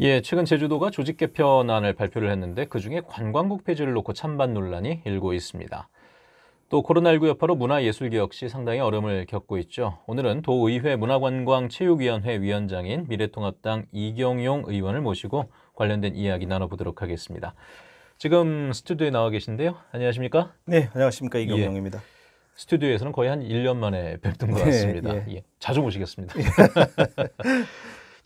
예, 최근 제주도가 조직 개편안을 발표를 했는데 그중에 관광국 폐지를 놓고 찬반 논란이 일고 있습니다. 또 코로나19 여파로 문화예술계 역시 상당히 어려움을 겪고 있죠. 오늘은 도의회 문화관광체육위원회 위원장인 미래통합당 이경용 의원을 모시고 관련된 이야기 나눠보도록 하겠습니다. 지금 스튜디오에 나와 계신데요. 안녕하십니까? 네, 안녕하십니까 이경용입니다. 예. 스튜디오에서는 거의 한 1년 만에 뵙던 것 네, 같습니다. 예, 예. 예 자주 모시겠습니다.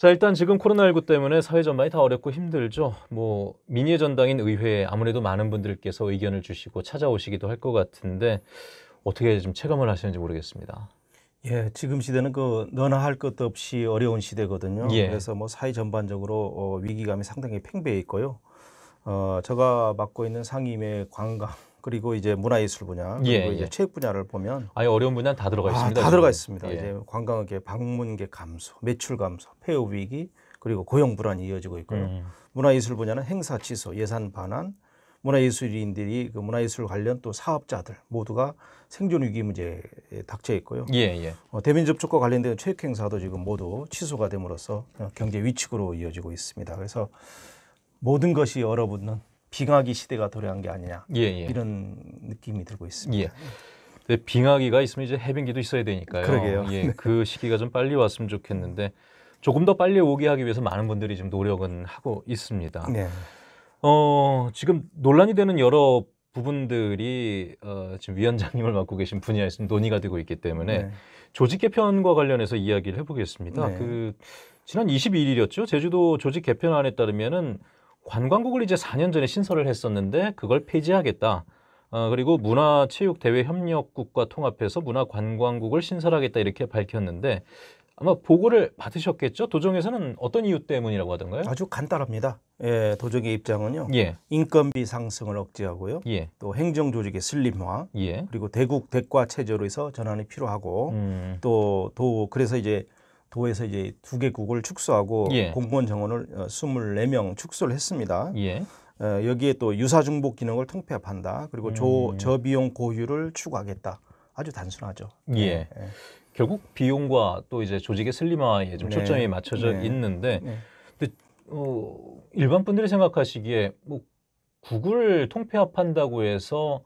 자 일단 지금 코로나19 때문에 사회 전반이 다 어렵고 힘들죠. 뭐민의 전당인 의회에 아무래도 많은 분들께서 의견을 주시고 찾아오시기도 할 것 같은데 어떻게 좀 체감을 하시는지 모르겠습니다. 예, 지금 시대는 그 너나 할 것도 없이 어려운 시대거든요. 예. 그래서 뭐 사회 전반적으로 어, 위기감이 상당히 팽배해 있고요. 어, 제가 맡고 있는 상임의 관광 그리고 이제 문화예술 분야 그리고 예, 이제 예. 체육 분야를 보면 아예 어려운 분야는 다 들어가 아, 있습니다. 아, 다 들어가 있습니다. 예. 이제 관광객 방문객 감소, 매출 감소, 폐업 위기 그리고 고용 불안이 이어지고 있고요. 음. 문화예술 분야는 행사 취소, 예산 반환, 문화예술인들이 그 문화예술 관련 또 사업자들 모두가 생존 위기 문제에 닥쳐 있고요. 예, 예. 어, 대민 접촉과 관련된 체육 행사도 지금 모두 취소가 됨으로써 경제 위축으로 이어지고 있습니다. 그래서 모든 것이 얼어붙는 빙하기 시대가 도래한 게 아니냐 예, 예. 이런 느낌이 들고 있습니다. 예. 근 빙하기가 있으면 이제 해빙기도 있어야 되니까요. 그러게요. 예, 그 시기가 좀 빨리 왔으면 좋겠는데 조금 더 빨리 오게 하기 위해서 많은 분들이 지금 노력은 하고 있습니다. 네. 어, 지금 논란이 되는 여러 부분들이 어, 지금 위원장님을 맡고 계신 분야에 서금 논의가 되고 있기 때문에 네. 조직 개편과 관련해서 이야기를 해보겠습니다. 네. 그 지난 22일이었죠. 제주도 조직 개편안에 따르면은 관광국을 이제 4년 전에 신설을 했었는데 그걸 폐지하겠다. 어, 그리고 문화체육대회협력국과 통합해서 문화관광국을 신설하겠다 이렇게 밝혔는데 아마 보고를 받으셨겠죠? 도정에서는 어떤 이유 때문이라고 하던가요? 아주 간단합니다. 예, 도정의 입장은요. 예. 인건비 상승을 억제하고요. 예. 또 행정 조직의 슬림화. 예. 그리고 대국 대과 체제로 해서 전환이 필요하고 음. 또도 그래서 이제 도에서 이제 두 개 국을 축소하고 예. 공무원 정원을 24명 어, 축소를 했습니다. 예. 어, 여기에 또 유사 중복 기능을 통폐합한다. 그리고 음. 조, 저비용 고유를 추구하겠다. 아주 단순하죠. 예. 예. 결국 비용과 또 이제 조직의 슬림화에 좀 네. 초점이 맞춰져 네. 있는데 네. 근데 어, 일반 분들이 생각하시기에 뭐 국을 통폐합한다고 해서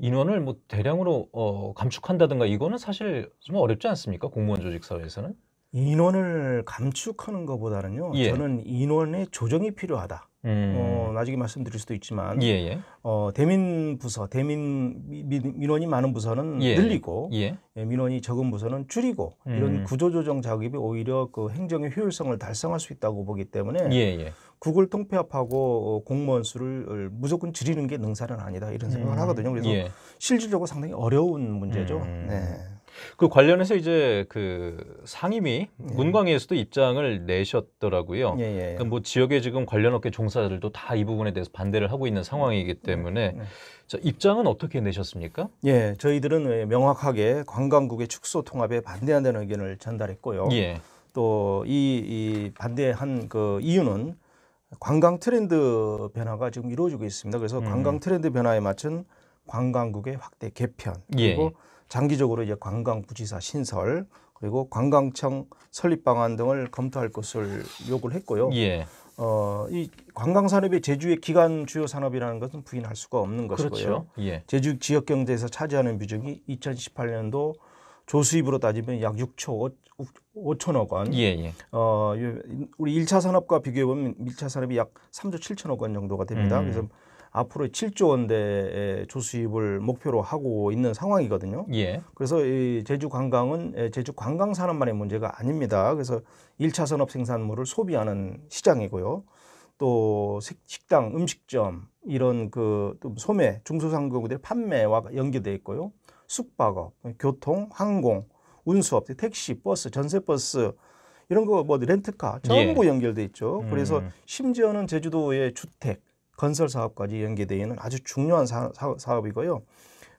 인원을 뭐 대량으로 어, 감축한다든가 이거는 사실 좀 어렵지 않습니까? 공무원 조직 사회에서는? 인원을 감축하는 것보다는요. 예. 저는 인원의 조정이 필요하다. 음. 어, 나중에 말씀드릴 수도 있지만 예예. 예. 어, 대민 부서, 대민 미, 민원이 많은 부서는 예. 예. 늘리고 예. 예. 민원이 적은 부서는 줄이고 음. 이런 구조조정 작업이 오히려 그 행정의 효율성을 달성할 수 있다고 보기 때문에 예예. 국을 통폐합하고 어, 공무원 수를 무조건 줄이는 게 능사는 아니다 이런 생각을 음. 하거든요. 그래서 예. 실질적으로 상당히 어려운 문제죠. 음. 네. 그 관련해서 이제 그 상임위 예. 문광위에서도 입장을 내셨더라고요. 예, 예. 예. 그뭐 그러니까 지역에 지금 관련 업계 종사자들도 다 이 부분에 대해서 반대를 하고 있는 상황이기 예, 때문에 예, 자, 입장은 어떻게 내셨습니까? 예, 저희들은 명확하게 관광국의 축소 통합에 반대한다는 의견을 전달했고요. 또이 이 반대한 그 이유는 관광 트렌드 변화가 지금 이루어지고 있습니다. 그래서 음. 관광 트렌드 변화에 맞춘 관광국의 확대 개편 그리고 장기적으로 이제 관광부지사 신설 그리고 관광청 설립 방안 등을 검토할 것을 요구를 했고요. 예. 어, 이 관광 산업이 제주의 기간 주요 산업이라는 것은 부인할 수가 없는 것이고요. 그렇죠. 예. 제주 지역 경제에서 차지하는 비중이 2018년도 조수입으로 따지면 약 6초 5, 5천억 원. 예, 예. 어, 우리 1차 산업과 비교해 보면 1차 산업이 약 3조 7천억 원 정도가 됩니다. 음. 그래서 앞으로 7조 원대의 조수입을 목표로 하고 있는 상황이거든요. 예. 그래서 이 제주 관광은 예, 제주 관광 산업만의 문제가 아닙니다. 그래서 1차 산업 생산물을 소비하는 시장이고요. 또 식당, 음식점 이런 그 소매, 중소상공들 업 판매와 연계돼 있고요. 숙박업, 교통, 항공, 운수업, 택시, 버스, 전세 버스 이런 거 뭐 렌트카 전부 예. 연결돼 있죠. 그래서 음. 심지어는 제주도의 주택 건설 사업까지 연계되어 있는 아주 중요한 사, 사업, 이고요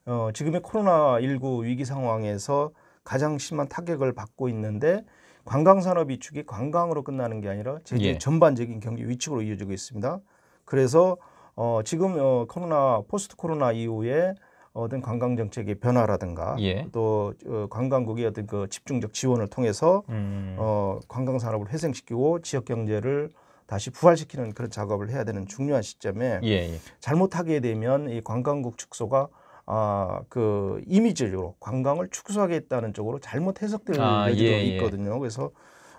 어, 지금의 코로나19 위기 상황에서 가장 심한 타격을 받고 있는데 관광산업 위축이 관광으로 끝나는 게 아니라 제주 예. 전반적인 경기 위축으로 이어지고 있습니다. 그래서 어, 지금 어, 코로나 포스트 코로나 이후에 어떤 관광 정책의 변화라든가 예. 또 어, 관광국의 어떤 그 집중적 지원을 통해서 음. 어, 관광 산업을 회생시키고 지역 경제를 다시 부활시키는 그런 작업을 해야 되는 중요한 시점에 예, 예. 잘못하게 되면 이 관광국 축소가 아 그 이미지로 관광을 축소하겠다는 쪽으로 잘못 해석될 아, 여지 예, 예, 있거든요. 그래서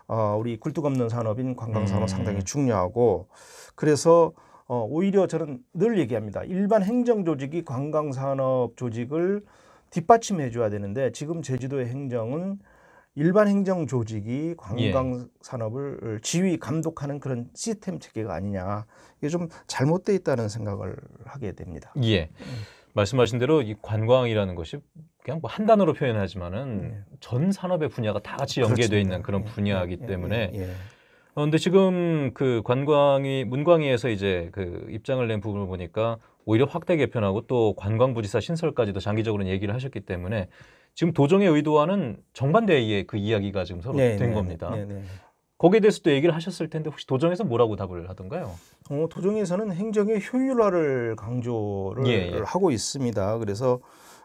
어, 우리 굴뚝 없는 산업인 관광 산업 음. 상당히 중요하고 그래서 어, 오히려 저는 늘 얘기합니다. 일반 행정 조직이 관광 산업 조직을 뒷받침해 줘야 되는데 지금 제주도의 행정은 일반 행정 조직이 관광 예. 산업을 지휘 감독하는 그런 시스템 체계가 아니냐 이게 좀 잘못돼 있다는 생각을 하게 됩니다. 예. 말씀하신 대로 이 관광이라는 것이 그냥 뭐 한 단어로 표현하지만은 예. 전 산업의 분야가 다 같이 연계돼 있는 그런 예. 분야이기 예. 때문에 그런데 예. 어, 지금 그 관광이 문광위에서 이제 그 입장을 낸 부분을 보니까 오히려 확대 개편하고 또 관광부지사 신설까지도 장기적으로 얘기를 하셨기 때문에 지금 도정의 의도와는 정반대의 그 이야기가 지금 서로 네, 된 네, 겁니다. 네, 네, 네. 거기에 대해서도 얘기를 하셨을 텐데 혹시 도정에서 뭐라고 답을 하던가요? 어, 도정에서는 행정의 효율화를 강조를 예, 예. 하고 있습니다. 그래서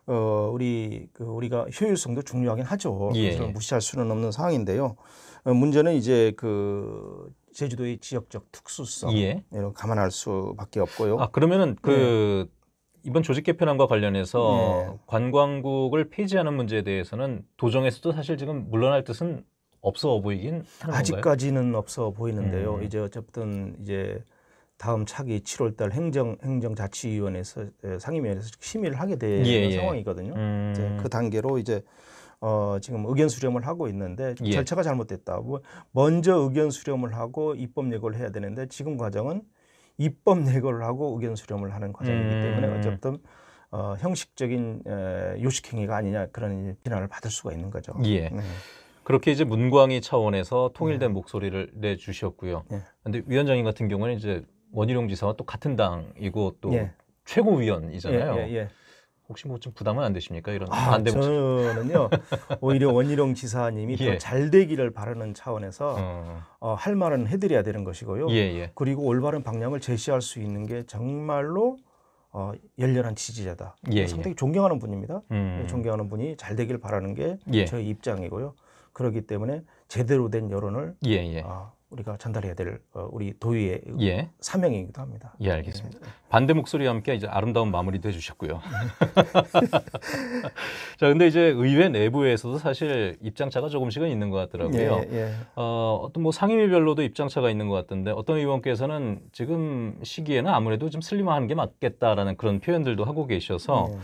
어, 우리 그 우리가 효율성도 중요하긴 하죠. 예. 예. 무시할 수는 없는 상황인데요. 어, 문제는 이제 그 제주도의 지역적 특수성 예. 이런 감안할 수밖에 없고요. 아 그러면은 그 네. 이번 조직 개편안과 관련해서 예. 관광국을 폐지하는 문제에 대해서는 도정에서도 사실 지금 물러날 뜻은 없어 보이긴 아직까지는 건가요? 없어 보이는데요. 음. 이제 어쨌든 이제 다음 차기 7월달 행정 행정자치위원회에서 상임위원회에서 심의를 하게 되는 예, 예, 상황이거든요. 음. 이제 그 단계로 이제 어, 지금 의견 수렴을 하고 있는데 예. 절차가 잘못됐다고 뭐 먼저 의견 수렴을 하고 입법 예고를 해야 되는데 지금 과정은 입법 예고를 하고 의견 수렴을 하는 과정이기 음. 때문에 어쨌든 어, 형식적인 에, 요식행위가 아니냐 그런 비난을 받을 수가 있는 거죠. 예. 네. 그렇게 이제 문광희 차원에서 통일된 네. 목소리를 내주셨고요. 그런데 네. 위원장님 같은 경우는 이제 원희룡 지사와 또 같은 당이고 또 예. 최고위원이잖아요. 예, 예, 혹시 뭐 좀 부담은 안 되십니까? 이런 아, 반대 저는요 오히려 원희룡 지사님이 예. 더잘 되기를 바라는 차원에서 어. 어, 할 말은 해드려야 되는 것이고요. 예, 예. 그리고 올바른 방향을 제시할 수 있는 게 정말로 어, 열렬한 지지자다. 예, 예. 상당히 존경하는 분입니다. 음. 존경하는 분이 잘되기를 바라는 게 예. 저희 입장이고요. 그렇기 때문에 제대로 된 여론을 예, 예. 어, 우리가 전달해야 될 어, 우리 도의의 예. 사명이기도 합니다. 예, 알겠습니다. 예. 반대 목소리와 함께 이제 아름다운 마무리도 해주셨고요. 자, 근데 이제 의회 내부에서도 사실 입장차가 조금씩은 있는 것 같더라고요. 예, 예. 어, 어떤 뭐 상임위별로도 입장차가 있는 것같던데 어떤 의원께서는 지금 시기에는 아무래도 좀 슬림화하는 게 맞겠다라는 그런 표현들도 하고 계셔서 예.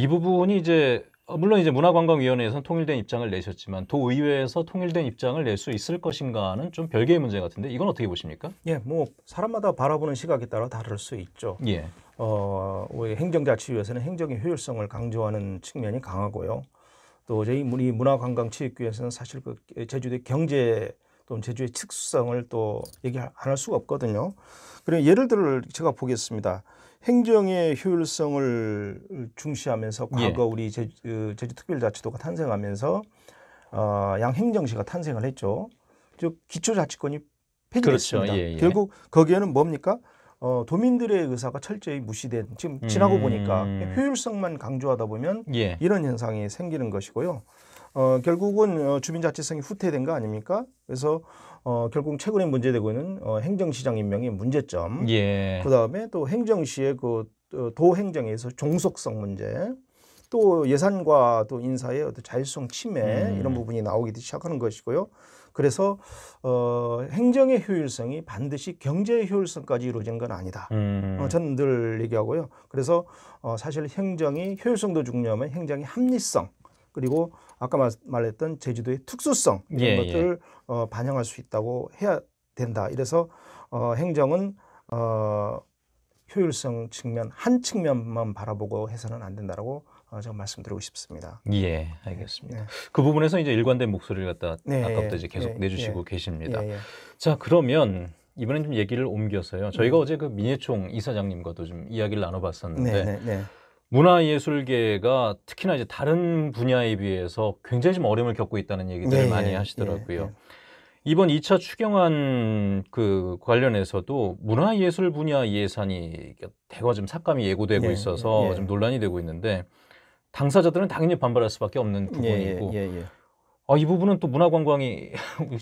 이 부분이 이제 어, 물론 이제 문화관광위원회에서는 통일된 입장을 내셨지만 도의회에서 통일된 입장을 낼 수 있을 것인가는 좀 별개의 문제 같은데 이건 어떻게 보십니까? 예, 뭐 사람마다 바라보는 시각에 따라 다를 수 있죠. 예. 어, 우리 행정자치위에서는 행정의 효율성을 강조하는 측면이 강하고요. 또 저희 문이 문화관광체육위에서는 사실 그 제주도의 경제 또는 제주의 특수성을 또 얘기 안 할 수가 없거든요. 그리고 예를 들어 제가 보겠습니다. 행정의 효율성을 중시하면서 예. 과거 예. 우리 제, 그 주특별자치도가 주 탄생하면서 어, 양행정시가 탄생을 했죠. 즉 기초자치권이 폐지됐습니다. 그렇죠. 예, 예. 결국 거기에는 뭡니까? 어, 도민들의 의사가 철저히 무시된 지금 지나고 음... 보니까 효율성만 강조하다 보면 예. 이런 현상이 생기는 것이고요. 어, 결국은 어, 주민자치성이 후퇴된 거 아닙니까? 그래서 어, 결국 최근에 문제되고 있는 어, 행정시장 임명의 문제점. 예. 그 다음에 또 행정시의 그 어, 도행정에서 종속성 문제. 또 예산과 또 인사의 어떤 자율성 침해 음. 이런 부분이 나오기 시작하는 것이고요. 그래서 어, 행정의 효율성이 반드시 경제의 효율성까지 이루어진 건 아니다. 음. 어, 저는 늘 얘기하고요. 그래서 어, 사실 행정이 효율성도 중요하면 행정의 합리성 그리고 아까 말, 말했던 제주도의 특수성 이런 예, 것들을 예. 어, 반영할 수 있다고 해야 된다. 이래서 어, 행정은 어, 효율성 측면 한 측면만 바라보고 해서는 안 된다라고 어, 제가 말씀드리고 싶습니다. 예, 네. 알겠습니다. 네. 그 부분에서 이제 일관된 목소리를 갖다 네, 아까부터 이제 계속 예, 내주시고 네. 계십니다. 자 그러면 이번엔 좀 얘기를 옮겨서요. 저희가 음. 어제 그 민예총 이사장님과도 좀 이야기를 나눠봤었는데. 문화예술계가 특히나 이제 다른 분야에 비해서 굉장히 좀 어려움을 겪고 있다는 얘기들을 네, 많이 네. 하시더라고요. 네, 네. 이번 2차 추경안 그 관련해서도 문화예술 분야 예산이 대거 좀 삭감이 예고되고 예, 있어서 예, 예. 좀 논란이 되고 있는데 당사자들은 당연히 반발할 수밖에 없는 부분이고 아, 이 부분은 또 문화관광이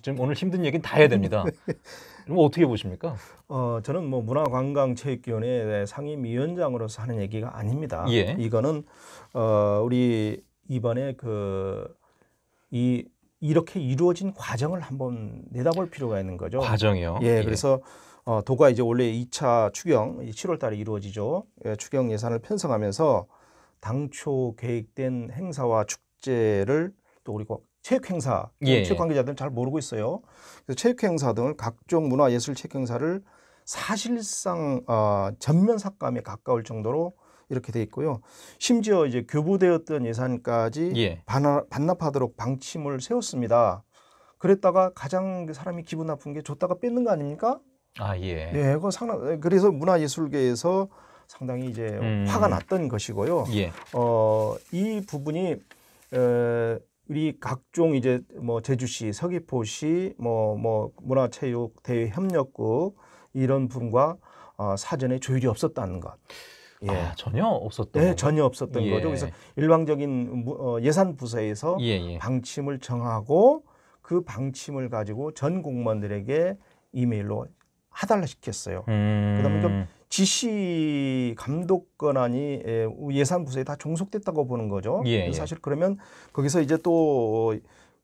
지 오늘 힘든 얘기는 다 해야 됩니다. 그럼 어떻게 보십니까? 어, 저는 뭐 문화관광체육위원회 상임위원장으로서 하는 얘기가 아닙니다. 예. 이거는 어, 우리 이번에 그 이 이렇게 이루어진 과정을 한번 내다볼 필요가 있는 거죠. 과정이요. 예, 예. 그래서 어, 도가 이제 원래 2차 추경 7월 달에 이루어지죠. 예, 추경 예산을 편성하면서 당초 계획된 행사와 축제를 또 우리가 체육행사, 예. 체육 관계자들은 잘 모르고 있어요. 그래서 체육행사 등 각종 문화예술 체육행사를 사실상 어, 전면 삭감에 가까울 정도로 이렇게 돼 있고요. 심지어 이제 교부되었던 예산까지 예. 반납하도록 방침을 세웠습니다. 그랬다가 가장 사람이 기분 나쁜 게 줬다가 뺏는 거 아닙니까? 아 예. 예, 그 상당 그래서 문화예술계에서 상당히 이제 음. 화가 났던 것이고요. 예. 어이 부분이 에, 우리 각종 이제 뭐 제주시, 서귀포시, 뭐뭐 뭐 문화체육 대회 협력국 이런 분과 어, 사전에 조율이 없었다는 것. 예. 아, 전혀 없었던. 네, 전혀 없었던 예. 거죠. 그래서 예. 일방적인 어, 예산 부서에서 예예. 예. 방침을 정하고 그 방침을 가지고 전 공무원들에게 이메일로 하달라 시켰어요. 음. 그다음에 좀 지시 감독 권한이 예, 예산 부서에 다 종속됐다고 보는 거죠. 예, 예. 사실 그러면 거기서 이제 또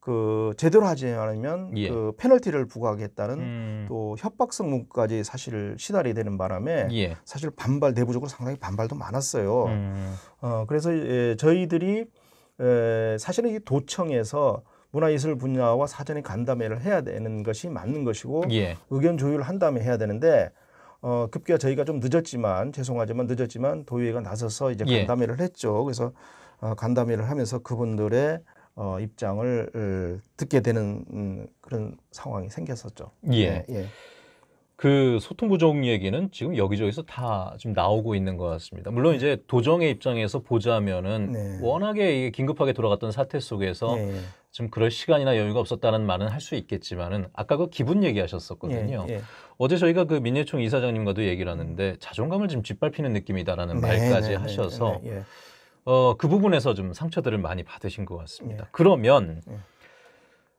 그 제대로 하지 않으면 예. 그 페널티를 부과하겠다는 음. 또 협박성 문구까지 사실 시달이 되는 바람에 예. 사실 반발 내부적으로 상당히 반발도 많았어요. 음. 어 그래서 예, 저희들이 에, 예, 사실은 이 도청에서 문화예술 분야와 사전에 간담회를 해야 되는 것이 맞는 것이고 예. 의견 조율을 한 다음에 해야 되는데 어, 급기야 저희가 좀 늦었지만 죄송하지만 늦었지만 도의회가 나서서 이제 예. 간담회를 예. 했죠. 그래서 어, 간담회를 하면서 그분들의 어, 입장을 듣게 되는 음, 그런 상황이 생겼었죠. 예. 네, 예. 그 소통 부족 얘기는 지금 여기저기서 다 지금 나오고 있는 것 같습니다. 물론 이제 도정의 입장에서 보자면은 네. 워낙에 긴급하게 돌아갔던 사태 속에서 네. 좀 그럴 시간이나 여유가 없었다는 말은 할 수 있겠지만은 아까 그 기분 얘기하셨었거든요. 예, 예. 어제 저희가 그 민예총 이사장님과도 얘기를 하는데 자존감을 지금 짓밟히는 느낌이다라는 네, 말까지 네, 네 하셔서 네, 네 예. 어, 그 부분에서 좀 상처들을 많이 받으신 것 같습니다. 예. 그러면 예.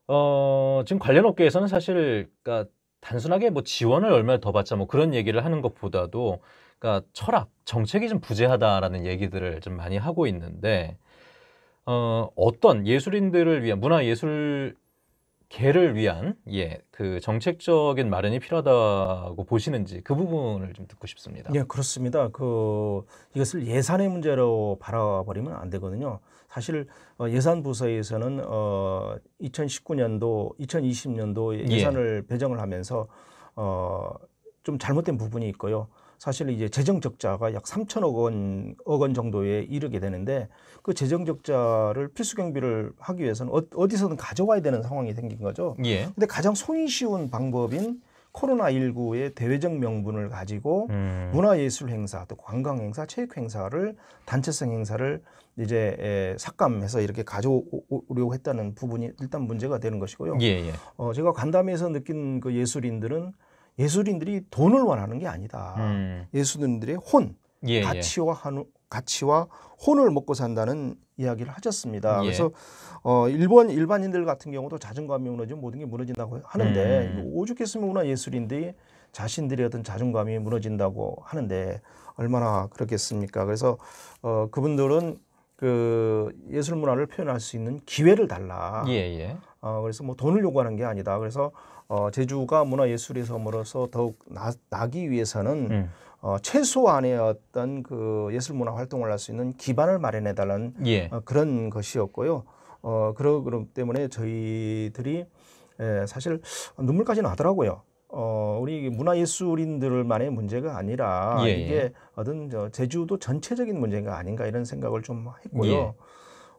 어, 지금 관련 업계에서는 사실 그러니까 단순하게 뭐 지원을 얼마를 더 받자 뭐 그런 얘기를 하는 것보다도 그러니까 철학, 정책이 좀 부재하다라는 얘기들을 좀 많이 하고 있는데 어, 어떤 예술인들을 위한 문화 예술 계를 위한 예, 그 정책적인 마련이 필요하다고 보시는지 그 부분을 좀 듣고 싶습니다. 예, 그렇습니다. 그 이것을 예산의 문제로 바라버리면 안 되거든요. 사실 예산 부서에서는 어 2019년도, 어, 2020년도 예. 예산을 예. 배정을 하면서 어좀 잘못된 부분이 있고요. 사실 이제 재정 적자가 약 3천억 원, 억 원 정도에 이르게 되는데 그 재정 적자를 필수 경비를 하기 위해서는 어, 디서든 가져와야 되는 상황이 생긴 거죠. 예. 근데 가장 손이 쉬운 방법인 코로나19의 대외적 명분을 가지고 음. 문화예술 행사, 또 관광 행사, 체육 행사를 단체성 행사를 이제 에, 삭감해서 이렇게 가져오려고 했다는 부분이 일단 문제가 되는 것이고요. 예, 예. 어, 제가 간담회에서 느낀 그 예술인들은 예술인들이 돈을 원하는 게 아니다. 음. 예술인들의 혼, 예, 예. 가치와 한, 가치와 혼을 먹고 산다는 이야기를 하셨습니다. 예. 그래서 어, 일본 일반인들 같은 경우도 자존감이 무너지면 모든 게 무너진다고 하는데 음. 오죽했으면 문나 예술인들이 자신들의 어떤 자존감이 무너진다고 하는데 얼마나 그렇겠습니까? 그래서 어, 그분들은 그 예술 문화를 표현할 수 있는 기회를 달라. 예, 예. 어, 그래서 뭐 돈을 요구하는 게 아니다. 그래서 어, 제주가 문화예술의 섬으로서 더욱 나, 나기 위해서는 음. 어, 최소한의 어떤 그 예술문화 활동을 할 수 있는 기반을 마련해달라는 예. 어, 그런 것이었고요. 어, 그러, 그럼 때문에 저희들이 예, 사실 눈물까지 나더라고요. 어, 우리 문화예술인들만의 문제가 아니라 예, 예, 이게 어떤 저 제주도 전체적인 문제가 아닌가 이런 생각을 좀 했고요. 예.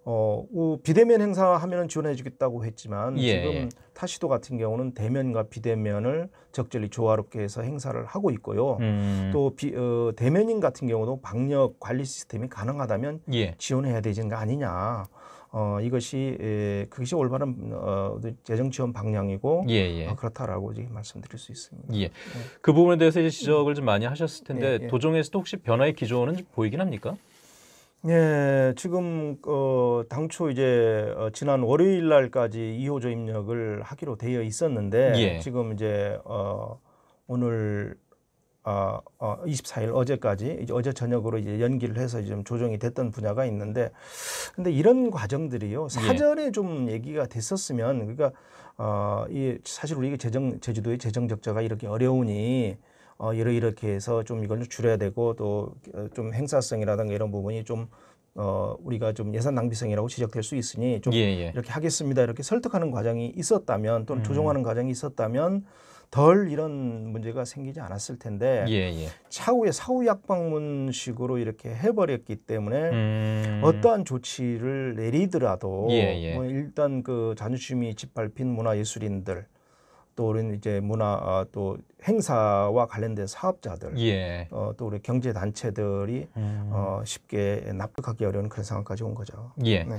어, 비대면 행사하면 지원해주겠다고 했지만 예. 지금 타시도 같은 경우는 대면과 비대면을 적절히 조화롭게 해서 행사를 하고 있고요. 음. 또 비, 어, 대면인 같은 경우도 방역 관리 시스템이 가능하다면 예. 지원해야 되는 거 아니냐. 어, 이것이 에, 예, 그것이 올바른 어, 재정 지원 방향이고 예, 예. 어, 그렇다라고 지금 말씀드릴 수 있습니다. 예. 네. 그 부분에 대해서 이제 지적을 좀 많이 하셨을 텐데 예, 예. 도중에서도 혹시 변화의 기조는 보이긴 합니까? 예, 지금 어 당초 이제 어, 지난 월요일 날까지 2호조 입력을 하기로 되어 있었는데 예. 지금 이제 어 오늘 아, 어, 어 24일 어제까지 이제 어제 저녁으로 이제 연기를 해서 좀 조정이 됐던 분야가 있는데 근데 이런 과정들이요. 예. 사전에 예. 좀 얘기가 됐었으면 그러니까 어 이 사실 우리 재정 제주도의 재정 적자가 이렇게 어려우니 어, 이러 이렇게 해서 좀 이걸 줄여야 되고 또좀 어, 행사성이라든가 이런 부분이 좀 어, 우리가 좀 예산 낭비성이라고 지적될 수 있으니 좀 예, 예. 이렇게 하겠습니다. 이렇게 설득하는 과정이 있었다면 또는 음. 조정하는 과정이 있었다면 덜 이런 문제가 생기지 않았을 텐데 예, 예. 차후에 사후 약방문식으로 이렇게 해버렸기 때문에 음. 어떠한 조치를 내리더라도 예, 예. 뭐 일단 그 자존심이 짓밟힌 문화예술인들 또 우리는 이제 문화 어, 또 행사와 관련된 사업자들 예. 어, 또 우리 경제 단체들이 음. 어, 쉽게 납득하기 어려운 그런 상황까지 온 거죠. 예. 네.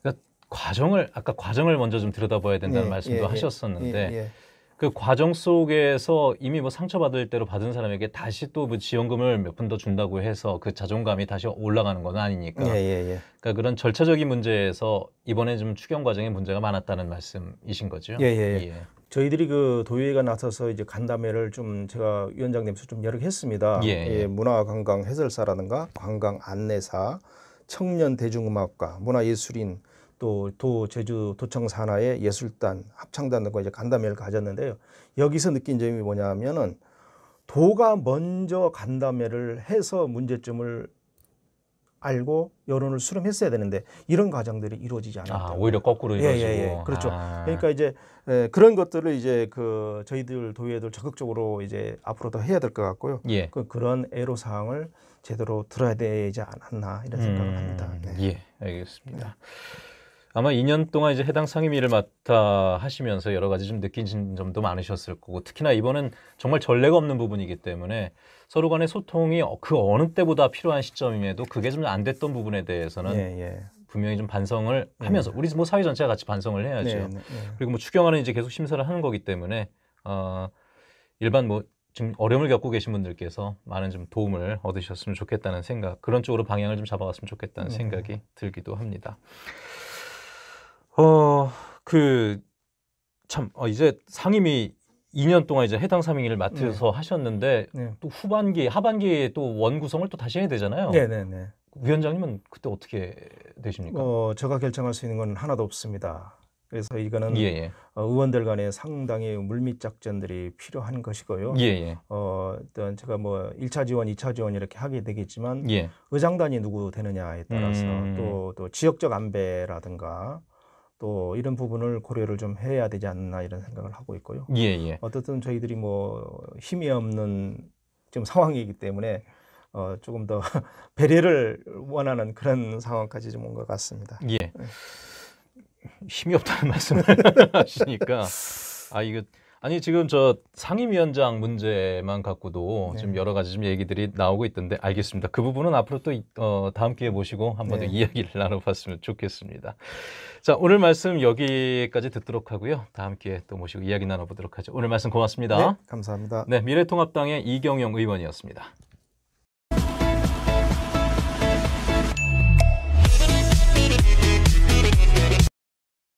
그니까 과정을 아까 과정을 먼저 좀 들여다봐야 된다는 예, 말씀도 예, 예. 하셨었는데 예, 그 과정 속에서 이미 뭐 상처받을 대로 받은 사람에게 다시 또뭐 지원금을 몇푼더 준다고 해서 그 자존감이 다시 올라가는 건 아니니까. 예, 예, 예. 그러니까 그런 절차적인 문제에서 이번에 좀 추경 과정에 문제가 많았다는 말씀이신 거죠. 예, 예. 예. 저희들이 그 도의회가 나서서 이제 간담회를 좀 제가 위원장 되면서 좀 여러 개 했습니다. 예. 예, 예. 문화관광 해설사라든가 관광 안내사, 청년 대중음악과, 문화예술인, 또 도 제주 도청 산하의 예술단, 합창단 등과 이제 간담회를 가졌는데요. 여기서 느낀 점이 뭐냐면은 도가 먼저 간담회를 해서 문제점을 알고 여론을 수렴했어야 되는데 이런 과정들이 이루어지지 않았다. 아, 오히려 거꾸로 이루어지고. 예, 예, 예. 그렇죠. 아. 그러니까 이제 에, 그런 것들을 이제 그 저희들 도의회들 적극적으로 이제 앞으로 도 해야 될 것 같고요. 예. 그, 그런 애로 사항을 제대로 들어야 되지 않았나 이런 생각을 음, 합니다. 네. 예, 알겠습니다. 네. 아마 2년 동안 이제 해당 상임위를 맡아 하시면서 여러 가지 좀 느낀 점도 많으셨을 거고 특히나 이번은 정말 전례가 없는 부분이기 때문에 서로 간의 소통이 그 어느 때보다 필요한 시점임에도 그게 좀 안 됐던 부분에 대해서는 예, 예. 분명히 좀 반성을 음. 하면서 우리 뭐 사회 전체가 같이 반성을 해야죠. 네, 네, 네, 그리고 뭐 추경안은 이제 계속 심사를 하는 거기 때문에 어, 일반 뭐 지금 어려움을 겪고 계신 분들께서 많은 좀 도움을 얻으셨으면 좋겠다는 생각, 그런 쪽으로 방향을 좀 잡아갔으면 좋겠다는 음. 생각이 들기도 합니다. 어, 그, 참, 어, 이제 상임위 2년 동안 이제 해당 상임위를 맡으셔서 네. 하셨는데 네. 또 후반기, 하반기에 또 원구성을 또 다시 해야 되잖아요. 네네네. 네, 네. 위원장님은 그때 어떻게 되십니까? 어, 제가 결정할 수 있는 건 하나도 없습니다. 그래서 이거는 예, 예. 어, 의원들 간에 상당히 물밑 작전들이 필요한 것이고요. 예, 예. 어, 일단 제가 뭐1차 지원, 2차 지원 이렇게 하게 되겠지만 예. 의장단이 누구 되느냐에 따라서 또또 음... 또 지역적 안배라든가 또 이런 부분을 고려를 좀 해야 되지 않나 이런 생각을 하고 있고요. 예, 예. 어쨌든 저희들이 뭐 힘이 없는 지금 상황이기 때문에 어, 조금 더 배려를 원하는 그런 상황까지 좀 온 것 같습니다. 예. 네. 힘이 없다는 말씀을 하시니까 아 이거 아니 지금 저 상임위원장 문제만 갖고도 네. 지금 여러 가지 좀 얘기들이 나오고 있던데 알겠습니다. 그 부분은 앞으로 또 어, 다음 기회 모시고 한 번 더 네. 이야기를 나눠봤으면 좋겠습니다. 자 오늘 말씀 여기까지 듣도록 하고요. 다음 기회 또 모시고 이야기 나눠보도록 하죠. 오늘 말씀 고맙습니다. 네, 감사합니다. 네 미래통합당의 이경영 의원이었습니다.